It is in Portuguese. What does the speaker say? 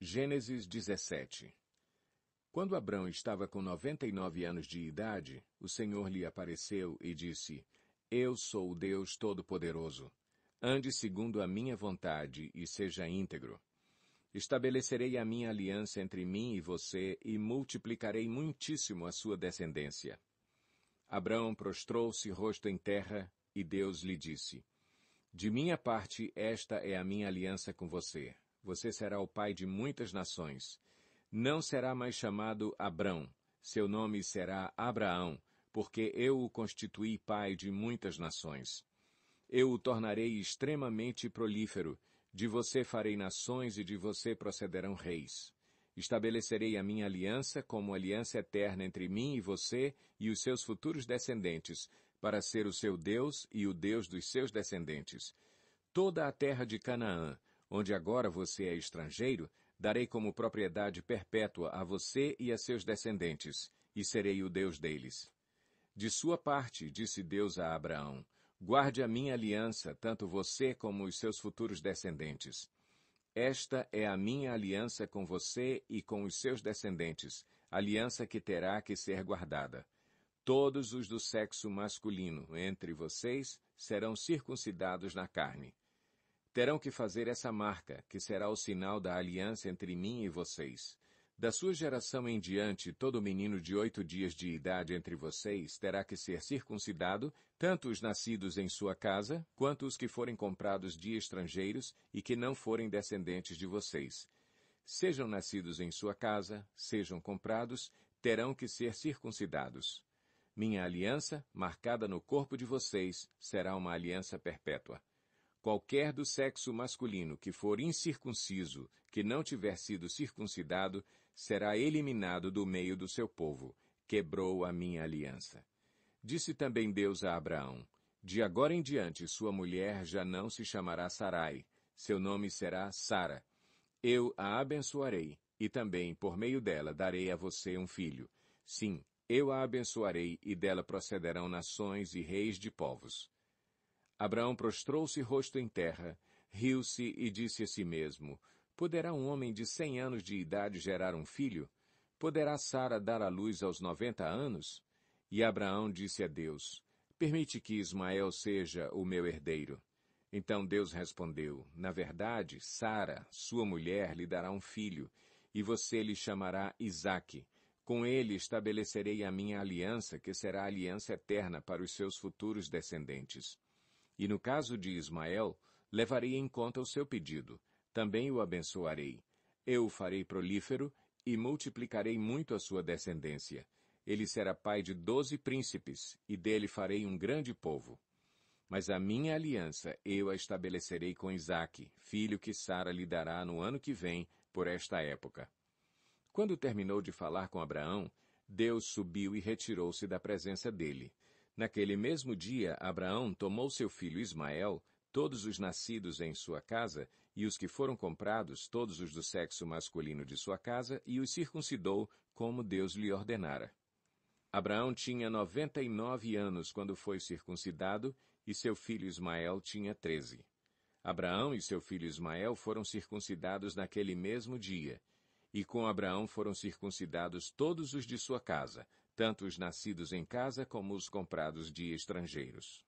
Gênesis 17 Quando Abrão estava com noventa e nove anos de idade, o Senhor lhe apareceu e disse, Eu sou o Deus Todo-Poderoso. Ande segundo a minha vontade e seja íntegro. Estabelecerei a minha aliança entre mim e você e multiplicarei muitíssimo a sua descendência. Abrão prostrou-se rosto em terra e Deus lhe disse, De minha parte esta é a minha aliança com você você será o pai de muitas nações. Não será mais chamado Abrão, seu nome será Abraão, porque eu o constituí pai de muitas nações. Eu o tornarei extremamente prolífero, de você farei nações e de você procederão reis. Estabelecerei a minha aliança como aliança eterna entre mim e você e os seus futuros descendentes, para ser o seu Deus e o Deus dos seus descendentes. Toda a terra de Canaã, onde agora você é estrangeiro, darei como propriedade perpétua a você e a seus descendentes, e serei o Deus deles. De sua parte, disse Deus a Abraão, guarde a minha aliança, tanto você como os seus futuros descendentes. Esta é a minha aliança com você e com os seus descendentes, aliança que terá que ser guardada. Todos os do sexo masculino entre vocês serão circuncidados na carne. Terão que fazer essa marca, que será o sinal da aliança entre mim e vocês. Da sua geração em diante, todo menino de oito dias de idade entre vocês terá que ser circuncidado, tanto os nascidos em sua casa, quanto os que forem comprados de estrangeiros e que não forem descendentes de vocês. Sejam nascidos em sua casa, sejam comprados, terão que ser circuncidados. Minha aliança, marcada no corpo de vocês, será uma aliança perpétua. Qualquer do sexo masculino que for incircunciso, que não tiver sido circuncidado, será eliminado do meio do seu povo. Quebrou a minha aliança. Disse também Deus a Abraão, de agora em diante sua mulher já não se chamará Sarai, seu nome será Sara. Eu a abençoarei, e também por meio dela darei a você um filho. Sim, eu a abençoarei e dela procederão nações e reis de povos. Abraão prostrou-se rosto em terra, riu-se e disse a si mesmo, Poderá um homem de cem anos de idade gerar um filho? Poderá Sara dar à luz aos noventa anos? E Abraão disse a Deus, Permite que Ismael seja o meu herdeiro. Então Deus respondeu, Na verdade, Sara, sua mulher, lhe dará um filho, e você lhe chamará Isaque. Com ele estabelecerei a minha aliança, que será aliança eterna para os seus futuros descendentes. E no caso de Ismael, levarei em conta o seu pedido. Também o abençoarei. Eu o farei prolífero e multiplicarei muito a sua descendência. Ele será pai de doze príncipes, e dele farei um grande povo. Mas a minha aliança eu a estabelecerei com Isaque, filho que Sara lhe dará no ano que vem, por esta época. Quando terminou de falar com Abraão, Deus subiu e retirou-se da presença dele. Naquele mesmo dia, Abraão tomou seu filho Ismael, todos os nascidos em sua casa, e os que foram comprados, todos os do sexo masculino de sua casa, e os circuncidou, como Deus lhe ordenara. Abraão tinha noventa e nove anos quando foi circuncidado, e seu filho Ismael tinha treze. Abraão e seu filho Ismael foram circuncidados naquele mesmo dia, e com Abraão foram circuncidados todos os de sua casa, tanto os nascidos em casa como os comprados de estrangeiros.